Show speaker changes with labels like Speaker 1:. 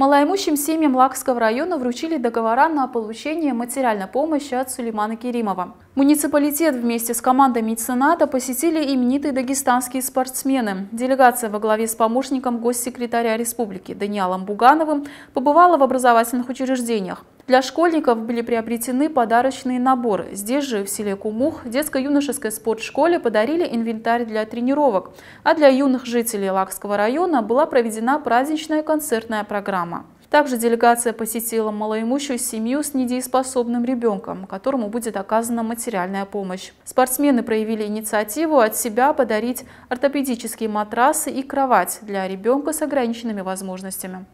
Speaker 1: Малоимущим семьям Лакского района вручили договора на получение материальной помощи от Сулеймана Керимова. Муниципалитет вместе с командой мецената посетили именитые дагестанские спортсмены. Делегация во главе с помощником госсекретаря республики Даниалом Бугановым побывала в образовательных учреждениях. Для школьников были приобретены подарочные наборы. Здесь же, в селе Кумух, детско-юношеской спортшколе подарили инвентарь для тренировок, а для юных жителей Лакского района была проведена праздничная концертная программа. Также делегация посетила малоимущую семью с недееспособным ребенком, которому будет оказана материальная помощь. Спортсмены проявили инициативу от себя подарить ортопедические матрасы и кровать для ребенка с ограниченными возможностями.